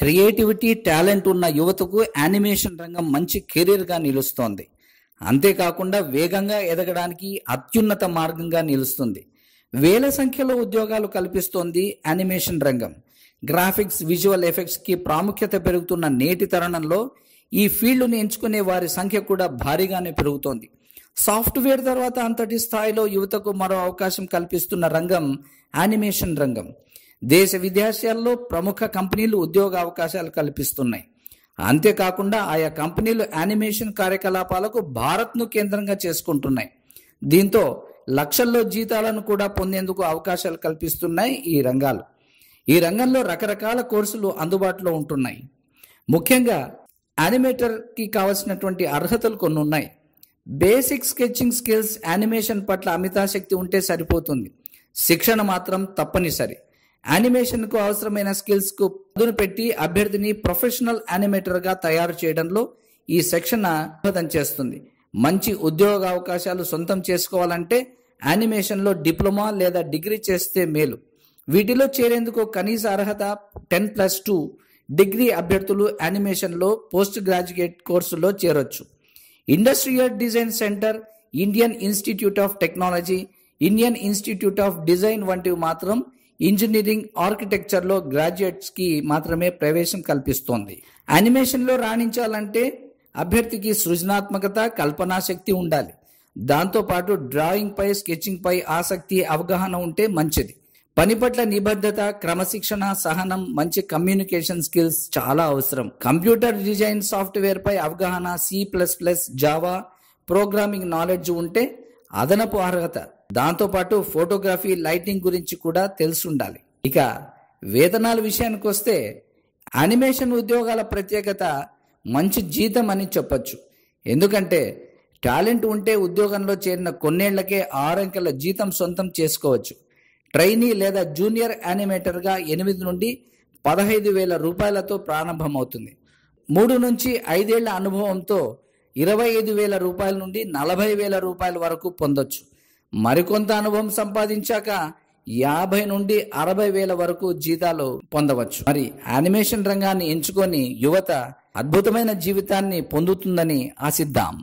creativity talent ఉన్న యువతకు animation రంగం మంచి కెరీర్గా నిలుస్తోంది అంతేకాకుండా వేగంగా ఎదగడానికి అత్యున్నత మార్గంగా నిలుస్తుంది వేల సంఖ్యలో ఉద్యోగాలు కల్పిస్తోంది యానిమేషన్ రంగం గ్రాఫిక్స్ విజువల్ ఎఫెక్ట్స్కి ప్రాముఖ్యత పెరుగుతున్న నేటి తరుణంలో ఈ ఫీల్డ్ను ఎంచుకునే వారి సంఖ్య కూడా భారీగానే పెరుగుతోంది సాఫ్ట్వేర్ తర్వాత అంతటి స్థాయిలో యువతకు మరో అవకాశం కల్పిస్తున్న రంగం యానిమేషన్ రంగం దేశ విదేశాల్లో ప్రముఖ కంపెనీలు ఉద్యోగ అవకాశాలు కల్పిస్తున్నాయి అంతేకాకుండా ఆయా కంపెనీలు యానిమేషన్ కార్యకలాపాలకు భారత్ను కేంద్రంగా చేసుకుంటున్నాయి దీంతో లక్షల్లో జీతాలను కూడా పొందేందుకు అవకాశాలు కల్పిస్తున్నాయి ఈ రంగాలు ఈ రంగంలో రకరకాల కోర్సులు అందుబాటులో ఉంటున్నాయి ముఖ్యంగా యానిమేటర్కి కావలసినటువంటి అర్హతలు కొన్ని ఉన్నాయి బేసిక్ స్కెచింగ్ స్కిల్స్ యానిమేషన్ పట్ల అమితాశక్తి ఉంటే సరిపోతుంది శిక్షణ మాత్రం తప్పనిసరి యానిమేషన్కు అవసరమైన స్కిల్స్కు పదును పెట్టి అభ్యర్థిని ప్రొఫెషనల్ యానిమేటర్గా తయారు చేయడంలో ఈ శిక్షణ దోహదం చేస్తుంది మంచి ఉద్యోగ అవకాశాలు సొంతం చేసుకోవాలంటే యానిమేషన్లో డిప్లొమా లేదా డిగ్రీ చేస్తే మేలు వీటిలో చేరేందుకు కనీస అర్హత టెన్ ప్లస్ టూ డిగ్రీ అభ్యర్థులు యానిమేషన్లో పోస్ట్ గ్రాడ్యుయేట్ కోర్సులో చేరొచ్చు industrial design centre Indian institute of technology Indian institute of design వంటివి మాత్రం ఇంజనీరింగ్ ఆర్కిటెక్చర్లో గ్రాడ్యుయేట్స్కి మాత్రమే ప్రవేశం కల్పిస్తోంది యానిమేషన్లో రాణించాలంటే అభ్యర్థికి సృజనాత్మకత కల్పనాశక్తి ఉండాలి దాంతోపాటు డ్రాయింగ్పై స్కెచింగ్పై ఆసక్తి అవగాహన ఉంటే మంచిది పని పట్ల నిబద్ధత క్రమశిక్షణ సహనం మంచి కమ్యూనికేషన్ స్కిల్స్ చాలా అవసరం కంప్యూటర్ డిజైన్ సాఫ్ట్వేర్పై అవగాహన C plus plus Java programming knowledge ఉంటే అదనపు అర్హత దాంతోపాటు ఫోటోగ్రఫీ లైటింగ్ గురించి కూడా తెలుసుండాలి ఇక వేతనాల విషయానికి వస్తే అనిమేషన్ ఉద్యోగాల ప్రత్యేకత మంచి జీతం అని చెప్పచ్చు ఎందుకంటే టాలెంట్ ఉంటే ఉద్యోగంలో చేరిన కొన్నేళ్లకే ఆరంకెల జీతం సొంతం చేసుకోవచ్చు ట్రైనీ లేదా జూనియర్ యానిమేటర్గా ఎనిమిది నుండి పదహైదు వేల రూపాయలతో ప్రారంభమవుతుంది మూడు నుంచి ఐదేళ్ల అనుభవంతో ఇరవై ఐదు వేల రూపాయల నుండి నలభై వేల రూపాయల వరకు పొందొచ్చు మరికొంత అనుభవం సంపాదించాక యాభై నుండి అరవై వేల వరకు జీతాలు పొందవచ్చు మరి యానిమేషన్ రంగాన్ని ఎంచుకొని యువత అద్భుతమైన జీవితాన్ని పొందుతుందని ఆశిద్దాం